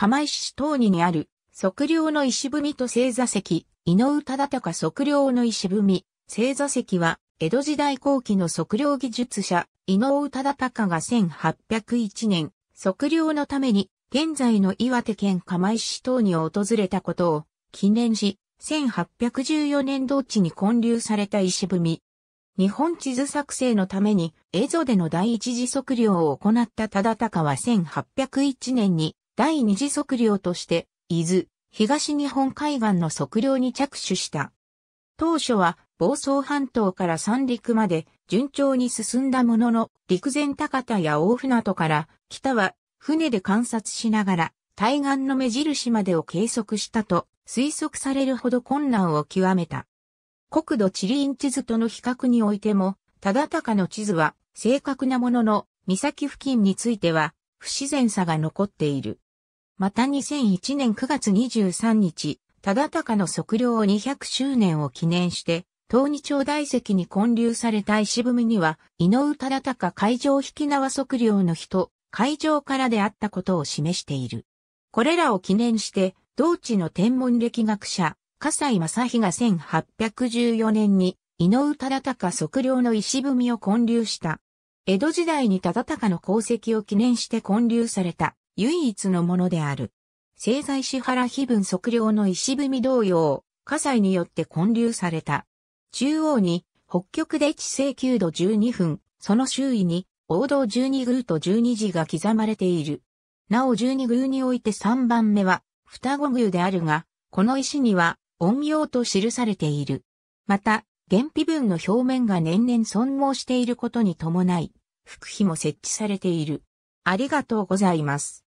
釜石市東にある、測量の石踏みと正座石、井上忠敬測量の石踏み、正座石は、江戸時代後期の測量技術者、井上忠敬が1801年、測量のために、現在の岩手県釜石市東に訪れたことを、記念し、1814年同地に建立された石踏み。日本地図作成のために、蝦夷での第一次測量を行った忠敬は1801年に、第二次測量として、伊豆、東日本海岸の測量に着手した。当初は、房総半島から三陸まで順調に進んだものの、陸前高田や大船渡から北は船で観察しながら対岸の目印までを計測したと推測されるほど困難を極めた。国土地理院地図との比較においても、忠敬の地図は正確なものの岬付近については不自然さが残っている。また2001年9月23日、忠敬の測量200周年を記念して、東二町大石に建立された石踏みには、井上忠敬海上引き縄測量の人、海上からであったことを示している。これらを記念して、同地の天文歴学者、笠井正日が1814年に、井上忠敬測量の石踏みを建立した。江戸時代に忠敬の功績を記念して建立された、唯一のものである。製材支原碑文測量の石踏み同様、火災によって混流された。中央に北極で地勢9度12分、その周囲に王道12宮と12字が刻まれている。なお12宮において3番目は双子宮であるが、この石には陰陽と記されている。また、原碑文の表面が年々損耗していることに伴い、副碑も設置されている。ありがとうございます。